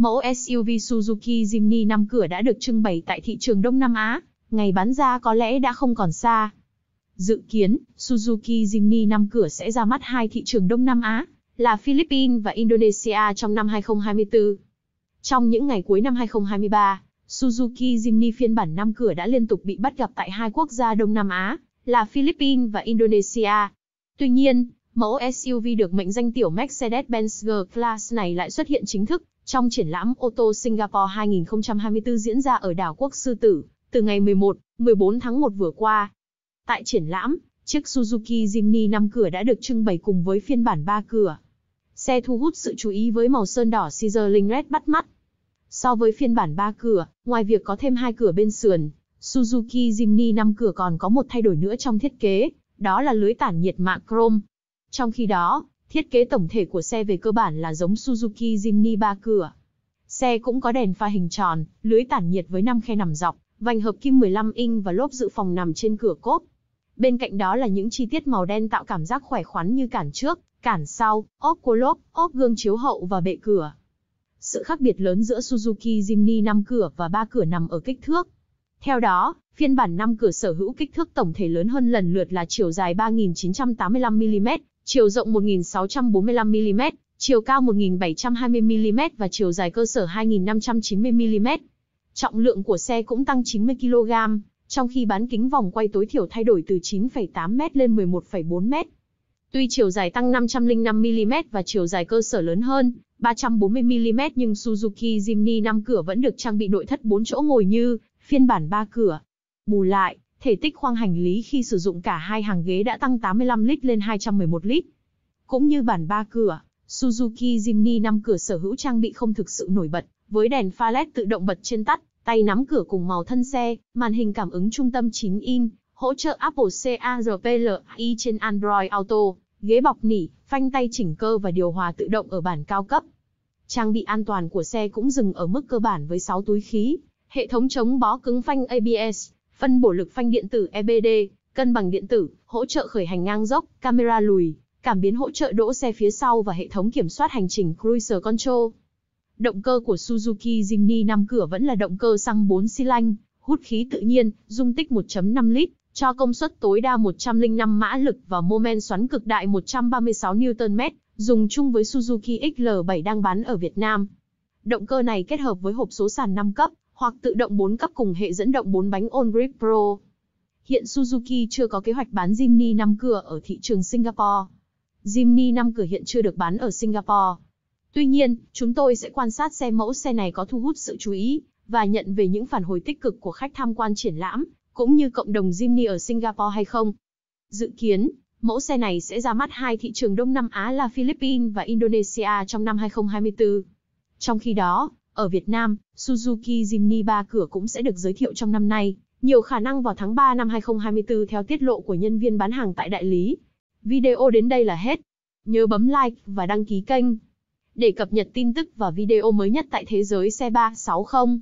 Mẫu SUV Suzuki Jimny 5 cửa đã được trưng bày tại thị trường Đông Nam Á, ngày bán ra có lẽ đã không còn xa. Dự kiến, Suzuki Jimny 5 cửa sẽ ra mắt hai thị trường Đông Nam Á, là Philippines và Indonesia trong năm 2024. Trong những ngày cuối năm 2023, Suzuki Jimny phiên bản 5 cửa đã liên tục bị bắt gặp tại hai quốc gia Đông Nam Á, là Philippines và Indonesia. Tuy nhiên, mẫu SUV được mệnh danh tiểu Mercedes-Benz G-Class này lại xuất hiện chính thức trong triển lãm ô tô Singapore 2024 diễn ra ở đảo Quốc Sư Tử, từ ngày 11, 14 tháng 1 vừa qua. Tại triển lãm, chiếc Suzuki Jimny 5 cửa đã được trưng bày cùng với phiên bản 3 cửa. Xe thu hút sự chú ý với màu sơn đỏ Sizzling Red bắt mắt. So với phiên bản 3 cửa, ngoài việc có thêm hai cửa bên sườn, Suzuki Jimny 5 cửa còn có một thay đổi nữa trong thiết kế, đó là lưới tản nhiệt mạ chrome. Trong khi đó, Thiết kế tổng thể của xe về cơ bản là giống Suzuki Jimny ba cửa. Xe cũng có đèn pha hình tròn, lưới tản nhiệt với 5 khe nằm dọc, vành hợp kim 15 inch và lốp dự phòng nằm trên cửa cốp. Bên cạnh đó là những chi tiết màu đen tạo cảm giác khỏe khoắn như cản trước, cản sau, ốp cô lốp, ốp gương chiếu hậu và bệ cửa. Sự khác biệt lớn giữa Suzuki Jimny 5 cửa và 3 cửa nằm ở kích thước. Theo đó, phiên bản 5 cửa sở hữu kích thước tổng thể lớn hơn lần lượt là chiều dài 3.985mm chiều rộng 1.645mm, chiều cao 1.720mm và chiều dài cơ sở 2.590mm. Trọng lượng của xe cũng tăng 90kg, trong khi bán kính vòng quay tối thiểu thay đổi từ 9,8m lên 11,4m. Tuy chiều dài tăng 505mm và chiều dài cơ sở lớn hơn, 340mm nhưng Suzuki Jimny 5 cửa vẫn được trang bị nội thất 4 chỗ ngồi như phiên bản 3 cửa. Bù lại, thể tích khoang hành lý khi sử dụng cả hai hàng ghế đã tăng 85 lít lên 211 lít. Cũng như bản ba cửa, Suzuki Jimny 5 cửa sở hữu trang bị không thực sự nổi bật, với đèn pha LED tự động bật trên tắt, tay nắm cửa cùng màu thân xe, màn hình cảm ứng trung tâm 9 in, hỗ trợ Apple CarPlay trên Android Auto, ghế bọc nỉ, phanh tay chỉnh cơ và điều hòa tự động ở bản cao cấp. Trang bị an toàn của xe cũng dừng ở mức cơ bản với 6 túi khí, hệ thống chống bó cứng phanh ABS, phân bổ lực phanh điện tử EBD, cân bằng điện tử, hỗ trợ khởi hành ngang dốc, camera lùi, cảm biến hỗ trợ đỗ xe phía sau và hệ thống kiểm soát hành trình Cruiser Control. Động cơ của Suzuki Jimny 5 cửa vẫn là động cơ xăng 4 xi lanh, hút khí tự nhiên, dung tích 1.5 lít, cho công suất tối đa 105 mã lực và mô men xoắn cực đại 136 Nm, dùng chung với Suzuki XL7 đang bán ở Việt Nam. Động cơ này kết hợp với hộp số sàn 5 cấp, hoặc tự động 4 cấp cùng hệ dẫn động 4 bánh On Grip Pro. Hiện Suzuki chưa có kế hoạch bán Jimny 5 cửa ở thị trường Singapore. Jimny 5 cửa hiện chưa được bán ở Singapore. Tuy nhiên, chúng tôi sẽ quan sát xe mẫu xe này có thu hút sự chú ý và nhận về những phản hồi tích cực của khách tham quan triển lãm, cũng như cộng đồng Jimny ở Singapore hay không. Dự kiến, mẫu xe này sẽ ra mắt hai thị trường Đông Nam Á là Philippines và Indonesia trong năm 2024. Trong khi đó, ở Việt Nam, Suzuki Jimny 3 cửa cũng sẽ được giới thiệu trong năm nay, nhiều khả năng vào tháng 3 năm 2024 theo tiết lộ của nhân viên bán hàng tại đại lý. Video đến đây là hết. Nhớ bấm like và đăng ký kênh để cập nhật tin tức và video mới nhất tại thế giới xe 360.